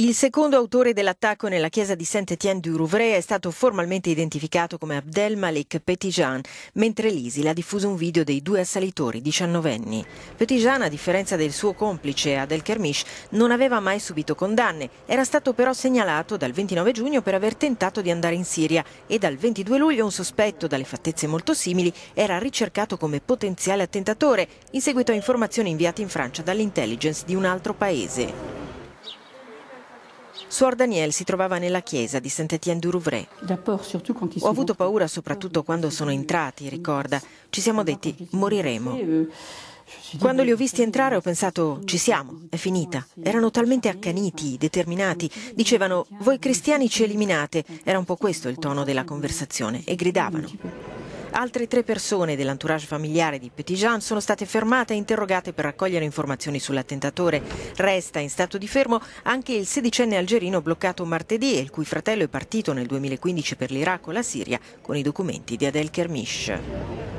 Il secondo autore dell'attacco nella chiesa di Saint-Étienne-du-Rouvray è stato formalmente identificato come Abdel Malik Petitjean, mentre l'ISIL ha diffuso un video dei due assalitori diciannovenni. Petitjean, a differenza del suo complice Adel Kermish, non aveva mai subito condanne, era stato però segnalato dal 29 giugno per aver tentato di andare in Siria e dal 22 luglio un sospetto dalle fattezze molto simili era ricercato come potenziale attentatore, in seguito a informazioni inviate in Francia dall'intelligence di un altro paese. Suor Daniel si trovava nella chiesa di Saint-Étienne-du-Rouvray. Ho avuto paura soprattutto quando sono entrati, ricorda. Ci siamo detti moriremo. Euh, quando li ho visti entrare ho pensato ci siamo, è finita. Erano talmente accaniti, determinati, dicevano voi cristiani ci eliminate, era un po' questo il tono della conversazione e gridavano. Altre tre persone dell'entourage familiare di Petitjean sono state fermate e interrogate per raccogliere informazioni sull'attentatore. Resta in stato di fermo anche il sedicenne algerino bloccato martedì e il cui fratello è partito nel 2015 per l'Iraq o la Siria con i documenti di Adel Kermish.